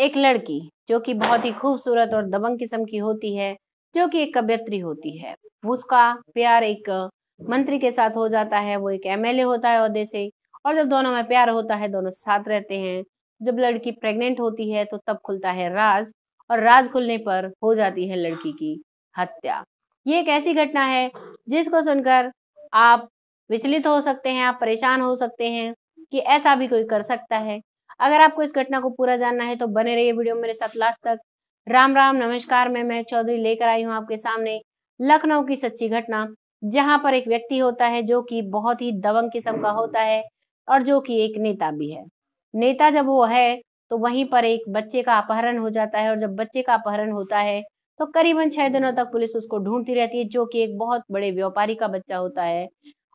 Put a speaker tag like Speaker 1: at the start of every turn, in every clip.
Speaker 1: एक लड़की जो कि बहुत ही खूबसूरत और दबंग किस्म की होती है जो कि एक कवियत्री होती है उसका प्यार एक मंत्री के साथ हो जाता है वो एक एमएलए होता है अहदे से और जब दोनों में प्यार होता है दोनों साथ रहते हैं जब लड़की प्रेग्नेंट होती है तो तब खुलता है राज और राज खुलने पर हो जाती है लड़की की हत्या ये एक ऐसी घटना है जिसको सुनकर आप विचलित हो सकते हैं आप परेशान हो सकते हैं कि ऐसा भी कोई कर सकता है अगर आपको इस घटना को पूरा जानना है तो बने रहिए वीडियो मेरे साथ लास्ट तक राम राम नमस्कार मैं महक चौधरी लेकर आई हूँ आपके सामने लखनऊ की सच्ची घटना जहाँ पर एक व्यक्ति होता है जो कि बहुत ही दबंग किस्म का होता है और जो कि एक नेता भी है नेता जब वो है तो वहीं पर एक बच्चे का अपहरण हो जाता है और जब बच्चे का अपहरण होता है तो करीबन छह दिनों तक पुलिस उसको ढूंढती रहती है जो कि एक बहुत बड़े व्यापारी का बच्चा होता है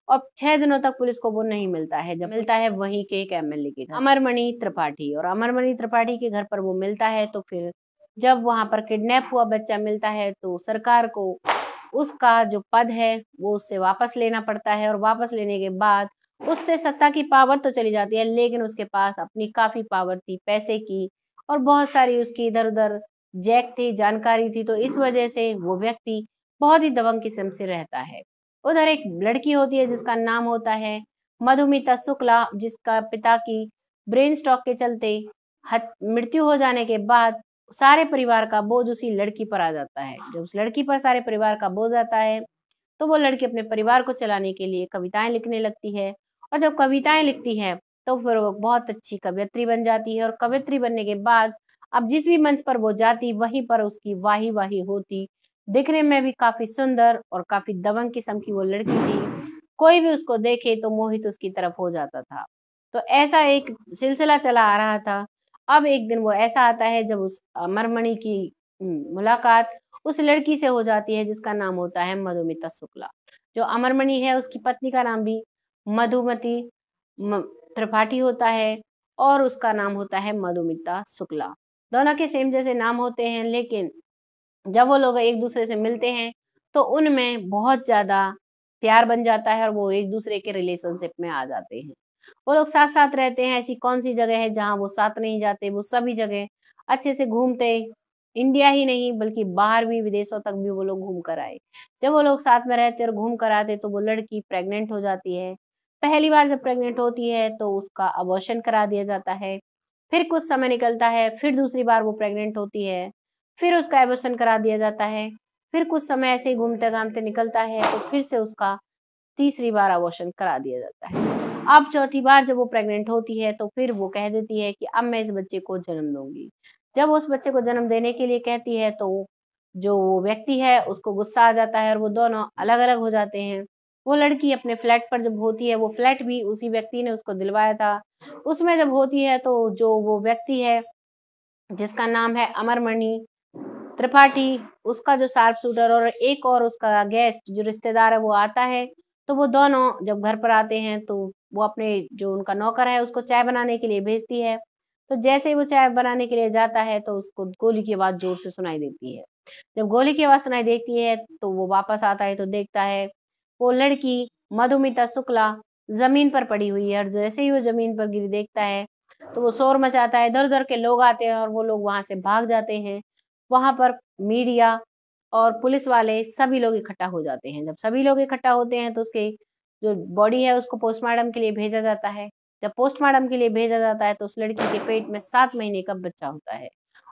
Speaker 1: और छह दिनों तक पुलिस को वो नहीं मिलता है जब मिलता है वही के एक एमएलए के अमरमणि त्रिपाठी और अमरमणि त्रिपाठी के घर पर वो मिलता है तो फिर जब वहां पर किडनैप हुआ बच्चा मिलता है तो सरकार को उसका जो पद है वो उससे वापस लेना पड़ता है और वापस लेने के बाद उससे सत्ता की पावर तो चली जाती है लेकिन उसके पास अपनी काफी पावर थी पैसे की और बहुत सारी उसकी इधर उधर जैक थी जानकारी थी तो इस वजह से वो व्यक्ति बहुत ही दबंग किस्म से रहता है उधर एक लड़की होती है जिसका नाम होता है मधुमिता शुक्ला जिसका पिता की ब्रेन स्ट्रोक के चलते मृत्यु हो जाने के बाद सारे परिवार का बोझ उसी लड़की पर आ जाता है जब उस लड़की पर सारे परिवार का बोझ आता है तो वो लड़की अपने परिवार को चलाने के लिए कविताएं लिखने लगती है और जब कविताएं लिखती है तो फिर वो बहुत अच्छी कवियत्री बन जाती है और कवियत्री बनने के बाद अब जिस भी मंच पर वो जाती वहीं पर उसकी वाही वाही होती दिखने में भी काफी सुंदर और काफी दबंग किस्म की वो लड़की थी कोई भी उसको देखे तो मोहित उसकी तरफ हो जाता था तो ऐसा एक सिलसिला चला आ रहा था अब एक दिन वो ऐसा आता है जब उस मरमणि की मुलाकात उस लड़की से हो जाती है जिसका नाम होता है मधुमिता शुक्ला जो अमरमणि है उसकी पत्नी का नाम भी मधुमती त्रिपाठी होता है और उसका नाम होता है मधुमिता शुक्ला दोनों के सेम जैसे नाम होते हैं लेकिन जब वो लोग एक दूसरे से मिलते हैं तो उनमें बहुत ज़्यादा प्यार बन जाता है और वो एक दूसरे के रिलेशनशिप में आ जाते हैं वो लोग साथ साथ रहते हैं ऐसी कौन सी जगह है जहाँ वो साथ नहीं जाते वो सभी जगह अच्छे से घूमते इंडिया ही नहीं बल्कि बाहर भी विदेशों तक भी वो लोग घूम कर आए जब वो लोग साथ में रहते और घूम कर आते तो वो लड़की प्रेग्नेंट हो जाती है पहली बार जब प्रेग्नेंट होती है तो उसका अबॉर्शन करा दिया जाता है फिर कुछ समय निकलता है फिर दूसरी बार वो प्रेग्नेंट होती है फिर उसका एवोशन करा दिया जाता है फिर कुछ समय ऐसे ही घूमते घामते निकलता है तो फिर से उसका तीसरी बार अबोशन करा दिया जाता है अब चौथी बार जब वो प्रेग्नेंट होती है तो फिर वो कह देती है कि अब मैं इस बच्चे को जन्म दूंगी जब उस बच्चे को जन्म देने के लिए कहती है तो जो वो व्यक्ति है उसको गुस्सा आ जाता है और वो दोनों अलग अलग हो जाते हैं वो लड़की अपने फ्लैट पर जब होती है वो फ्लैट भी उसी व्यक्ति ने उसको दिलवाया था उसमें जब होती है तो जो वो व्यक्ति है जिसका नाम है अमरमणि त्रिपाठी उसका जो सार्प शूटर और एक और उसका गेस्ट जो रिश्तेदार है वो आता है तो वो दोनों जब घर पर आते हैं तो वो अपने जो उनका नौकर है उसको चाय बनाने के लिए भेजती है तो जैसे ही वो चाय बनाने के लिए जाता है तो उसको गोली की आवाज जोर से सुनाई देती है जब गोली की आवाज सुनाई देती है तो वो वापस आता है तो देखता है वो लड़की मधुमिता शुक्ला जमीन पर पड़ी हुई है और जैसे ही वो जमीन पर गिरी देखता है तो वो शोर मचाता है इधर उधर के लोग आते हैं और वो लोग वहां से भाग जाते हैं वहां पर मीडिया और पुलिस वाले सभी लोग इकट्ठा हो जाते हैं जब सभी लोग इकट्ठा होते हैं तो उसके जो बॉडी है उसको पोस्टमार्टम के लिए भेजा जाता है जब पोस्टमार्टम के लिए भेजा जाता है तो उस लड़की के पेट में सात महीने का बच्चा होता है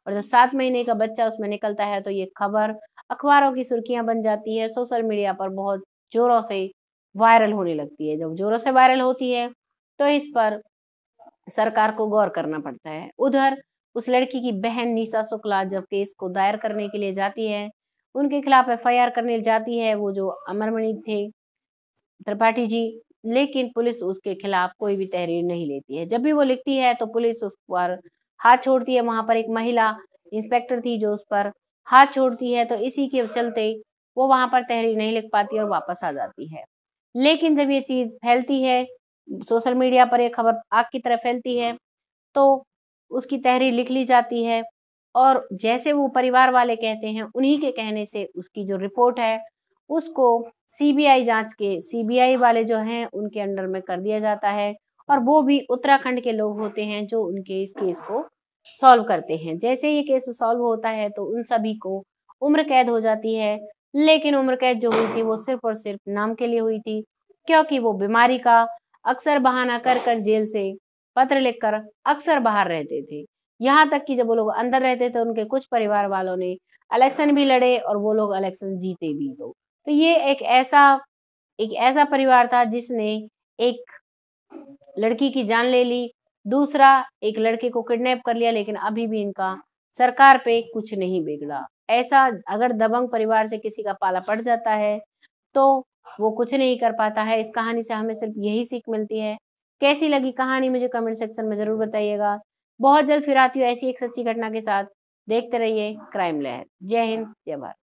Speaker 1: और जब सात महीने का बच्चा उसमें निकलता है तो ये खबर अखबारों की सुर्खियां बन जाती है सोशल मीडिया पर बहुत जोरों से वायरल होने लगती है जब जोरों से वायरल होती है तो इस पर सरकार को गौर करना पड़ता है उधर उस लड़की की बहन निशा शुक्ला जब केस को दायर करने के लिए जाती है उनके खिलाफ एफ करने जाती है वो जो अमरमणि थे त्रिपाठी जी लेकिन पुलिस उसके खिलाफ कोई भी तहरीर नहीं लेती है जब भी वो लिखती है तो पुलिस उस पर हाथ छोड़ती है वहां पर एक महिला इंस्पेक्टर थी जो उस पर हाथ छोड़ती है तो इसी के चलते वो वहां पर तहरीर नहीं लिख पाती और वापस आ जाती है लेकिन जब ये चीज फैलती है सोशल मीडिया पर यह खबर आग की तरह फैलती है तो उसकी तहरीर लिख ली जाती है और जैसे वो परिवार वाले कहते हैं उन्हीं के कहने से उसकी जो रिपोर्ट है उसको सीबीआई जांच के सीबीआई वाले जो हैं उनके अंडर में कर दिया जाता है और वो भी उत्तराखंड के लोग होते हैं जो उनके इस केस को सॉल्व करते हैं जैसे ये केस सॉल्व होता है तो उन सभी को उम्र कैद हो जाती है लेकिन उम्र कैद जो हुई थी वो सिर्फ और सिर्फ नाम के लिए हुई थी क्योंकि वो बीमारी का अक्सर बहाना कर कर जेल से पत्र लिखकर अक्सर बाहर रहते थे यहाँ तक कि जब वो लोग अंदर रहते थे उनके कुछ परिवार वालों ने इलेक्शन भी लड़े और वो लोग इलेक्शन जीते भी दो तो।, तो ये एक ऐसा एक ऐसा परिवार था जिसने एक लड़की की जान ले ली दूसरा एक लड़के को किडनैप कर लिया लेकिन अभी भी इनका सरकार पे कुछ नहीं बिगड़ा ऐसा अगर दबंग परिवार से किसी का पाला पड़ जाता है तो वो कुछ नहीं कर पाता है इस कहानी से हमें सिर्फ यही सीख मिलती है कैसी लगी कहानी मुझे कमेंट सेक्शन में जरूर बताइएगा बहुत जल्द फिर आती हूँ ऐसी एक सच्ची घटना के साथ देखते रहिए क्राइम लहर जय हिंद जय भारत